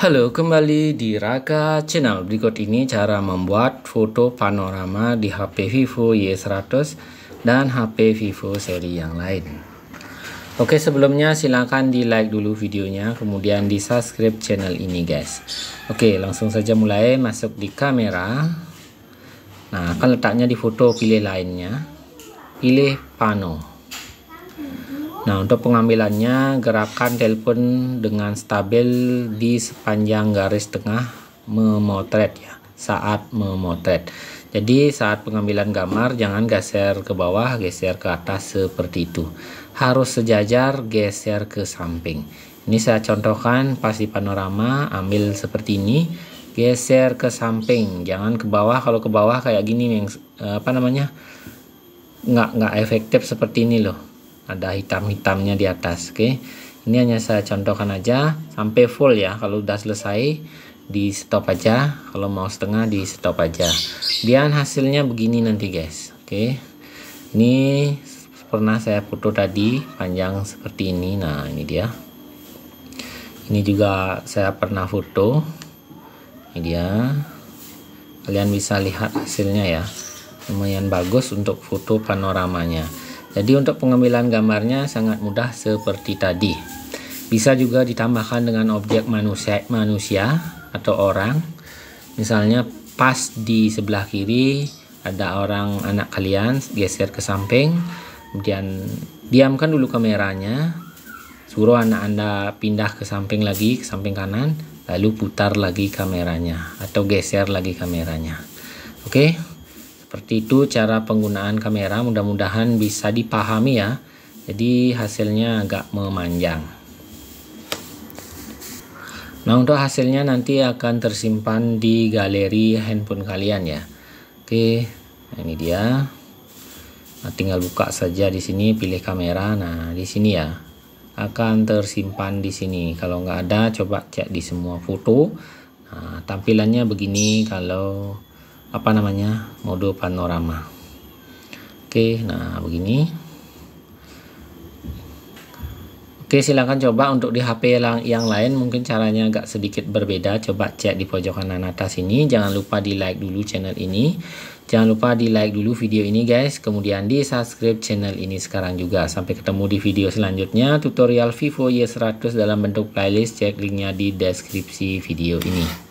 Halo, kembali di Raka Channel. Berikut ini cara membuat foto panorama di HP Vivo Y100 dan HP Vivo seri yang lain. Oke, sebelumnya silahkan di like dulu videonya, kemudian di subscribe channel ini guys. Oke, langsung saja mulai masuk di kamera. Nah, akan letaknya di foto pilih lainnya. Pilih pano. Nah, untuk pengambilannya, gerakan telepon dengan stabil di sepanjang garis tengah memotret ya, saat memotret. Jadi, saat pengambilan gambar jangan geser ke bawah, geser ke atas seperti itu. Harus sejajar, geser ke samping. Ini saya contohkan pas di panorama, ambil seperti ini, geser ke samping, jangan ke bawah. Kalau ke bawah kayak gini nih, eh, apa namanya? nggak nggak efektif seperti ini loh ada hitam-hitamnya di atas oke okay. ini hanya saya contohkan aja sampai full ya kalau udah selesai di stop aja kalau mau setengah di stop aja Dan hasilnya begini nanti guys oke okay. ini pernah saya foto tadi panjang seperti ini nah ini dia ini juga saya pernah foto ini dia kalian bisa lihat hasilnya ya lumayan bagus untuk foto panoramanya jadi untuk pengambilan gambarnya sangat mudah seperti tadi. Bisa juga ditambahkan dengan objek manusia, manusia atau orang. Misalnya pas di sebelah kiri ada orang anak kalian geser ke samping. Kemudian diamkan dulu kameranya. Suruh anak Anda pindah ke samping lagi, ke samping kanan, lalu putar lagi kameranya atau geser lagi kameranya. Oke. Okay? Seperti itu cara penggunaan kamera, mudah-mudahan bisa dipahami ya. Jadi hasilnya agak memanjang. Nah, untuk hasilnya nanti akan tersimpan di galeri handphone kalian ya. Oke, nah, ini dia. Nah, tinggal buka saja di sini, pilih kamera. Nah, di sini ya akan tersimpan di sini. Kalau nggak ada, coba cek di semua foto. Nah, tampilannya begini kalau apa namanya mode panorama oke nah begini oke silahkan coba untuk di HP yang, yang lain mungkin caranya agak sedikit berbeda coba cek di pojok kanan atas ini jangan lupa di like dulu channel ini jangan lupa di like dulu video ini guys kemudian di subscribe channel ini sekarang juga sampai ketemu di video selanjutnya tutorial Vivo Y100 dalam bentuk playlist cek linknya di deskripsi video ini